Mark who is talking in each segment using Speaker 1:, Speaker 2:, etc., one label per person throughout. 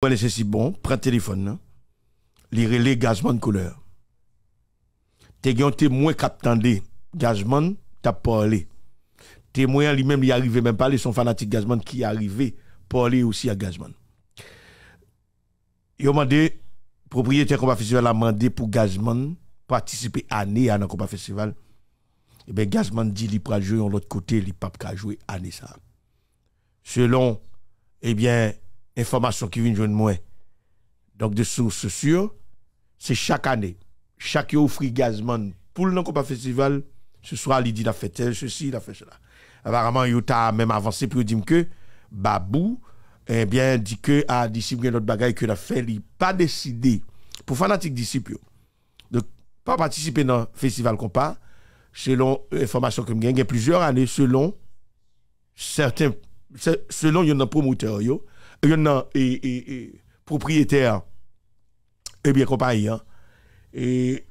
Speaker 1: Pour c'est si bon, prends téléphone, hein. lire les gazman de couleur. T'es un témoin qui attendait, gazman, t'as parlé. Témoin lui-même, il arrivait même pas, son fanatique gazman qui arrivait, parler aussi à gazman. Il a demandé, propriétaire Combat Festival a demandé pour gazman participer année à un Combat Festival. Eh bien, Gazman dit qu'il peut jouer de l'autre côté, il ne peut pas jouer année ça. Selon, eh bien, information qui vient de moi. Donc, de sources sûres, c'est chaque année. Chaque offre gazman pour le Nankopa Festival, ce soir, il dit, a fait ceci, il a fait cela. Apparemment, il a même avancé pour dire que Babou, eh bien, dit que ah, a ah, notre bagage que l'a fait, pas décidé pour fanatique disciple. De pas participer dans festival compas, selon information que a plusieurs années, selon certains, selon un promoteur, yo, et e, e, propriétaire, et eh bien compagnie, hein. et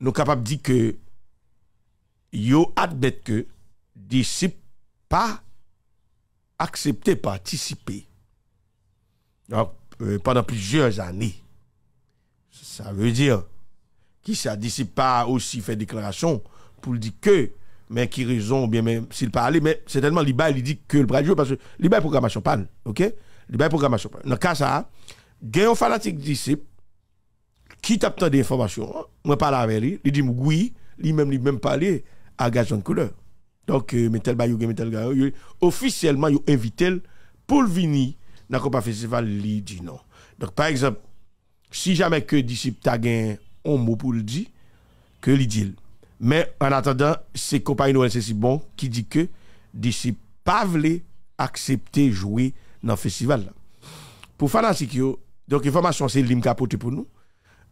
Speaker 1: nous capables de dire que yo admet que disciples pas accepter participer Donc, euh, pendant plusieurs années ça veut dire qui ça disciple pas aussi fait déclaration pour dire que mais qui raison, ou bien même s'il parlait, mais certainement, l'IBA, il dit que le bras parce que l'IBA est programmation panne, ok? L'IBA est programmation panne. Dans le cas ça, il y a un fanatique disciple qui tape tant d'informations, hein? moi parle avec lui, il dit oui, lui-même, lui-même parler à gazon couleur. Donc, euh, mettez Bayou, mettez gars officiellement, il invite pour venir dans le festival, il dit non. Donc, par exemple, si jamais que disciple t'a un mot pour le dire, que lui dit mais en attendant, c'est compagnie Noël Cécibon qui dit que d'ici pas voulu accepter jouer dans le festival. Pour faire sécurité donc information c'est l'IM pour nous.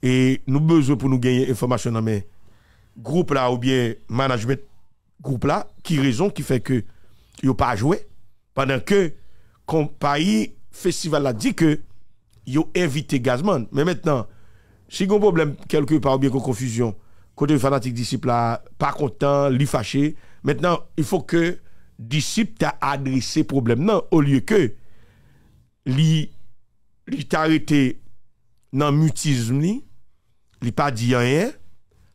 Speaker 1: Et nous besoin pour nous gagner information dans mais groupe là ou bien management groupe là, qui raison qui fait que n'ont pas joué pendant que compagnie festival a dit que ont invité Gazman. Mais maintenant, si y un problème quelque part ou bien une confusion, Côté fanatique disciple là, pas content, lui fâché. Maintenant, il faut que disciple t'a adressé problème. Non, au lieu que lui, lui arrêté dans mutisme, lui, lui pas dit rien.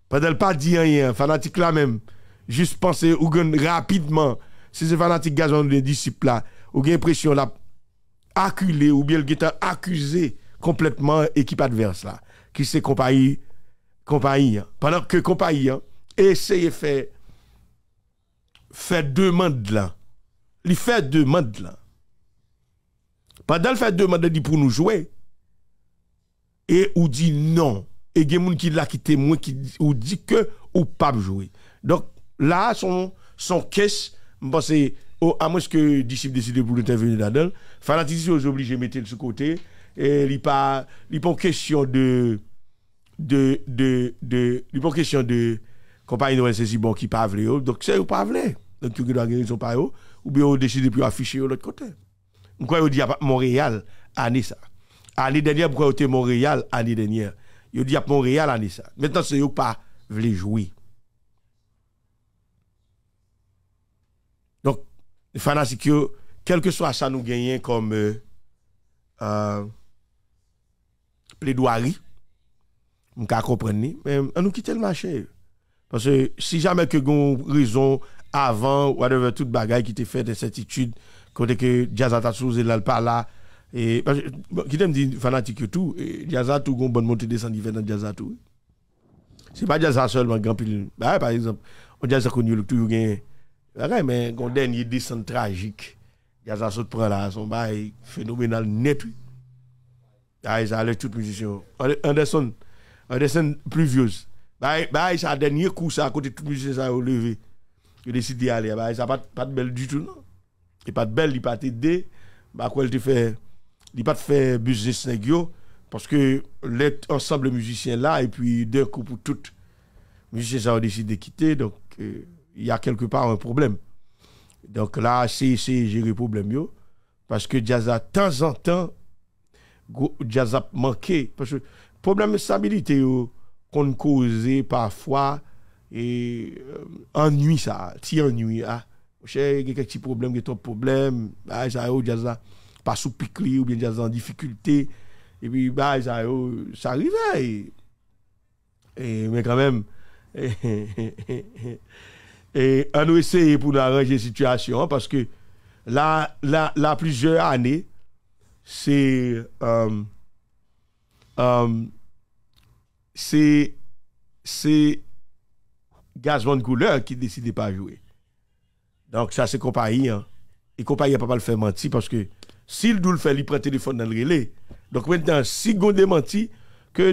Speaker 1: Pendant pas dit rien, fanatique là même, juste penser ou rapidement, si ce fanatique gazon de disciple là, ou bien pression l'a acculé ou bien le accusé complètement équipe adverse là, qui s'est compagnie compagnie. Hein. Pendant que compagnie hein, essaye de faire deux demande là. Il fait demande là. Pendant qu'il fait demande dit pour nous jouer et ou dit non et il y a des gens qui l'a qui témoin qui ou dit que ou pas jouer. Donc là son son caisse pense oh, à moins que le disciple décide pour intervenir là-dedans, fanatisme est obligé de mettre de ce côté et il pas il pas question de de, de, de, de pour question de compagnie de ces bon qui pas oh, donc c'est ou pas eh. Donc tu dois gagner son pas oh. ou bien on décide plus afficher oh, l'autre côté. Pourquoi on dit à Montréal année ça. Année dernière pourquoi était Montréal année dernière. Il dit à Montréal année ça. Maintenant c'est ou pas vle jouer. Donc les que quel que soit ça nous gagnons comme euh, euh, plaidoirie je comprendre ni, mais on nous quitte le marché. Parce que si jamais que gon raison avant, whatever, toute bagaille qui t'est faite, certitude, côté que Jazz a sous là, pas là, et parce que, me qui t'aime dit fanatique tout, Jazz Jaza tout, gon bonne montée descente, dans Jazz tout. C'est pas Jazz seulement grand pile. Bah, par exemple, on Jazz connu le tout, il a mais gon dernier descend tragique, Jazz saute prend là, son bail phénoménal net. Ah, ça allait tout musicien. Anderson, en descente pluvieuse. Bah, bah, ça, dernier coup, ça, à côté de tout musée, ça a Il a décidé d'aller. Bah, ça pas, pas de belle du tout, non. Et pas de belle, il pas t'aider. Bah, quoi, il te fait, il pas de faire business, Parce que l'ensemble musiciens là, et puis d'un coup pour toutes. musicien ça a décidé de quitter. Donc, euh, il y a quelque part un problème. Donc là, c'est gérer le problème. Yo, parce que jazz a de temps en temps, jazz a manqué. Parce que Problème de stabilité qu'on cause parfois et euh, ennui ça, si ennui ah, cher, il y a problème, problème, bah, oh, ça pas sous picli ou bien j'aza en difficulté et puis bah ça oh, arrive hein, et, mais quand même et, on essaie pour arranger situation hein, parce que là la plusieurs années c'est euh, euh, c'est c'est de Couleur qui décide pas jouer. Donc ça c'est compagnie hein. Et compagnie pas pas le faire mentir parce que s'il doit le faire, il prend téléphone dans le relais. Donc maintenant si Gondé menti que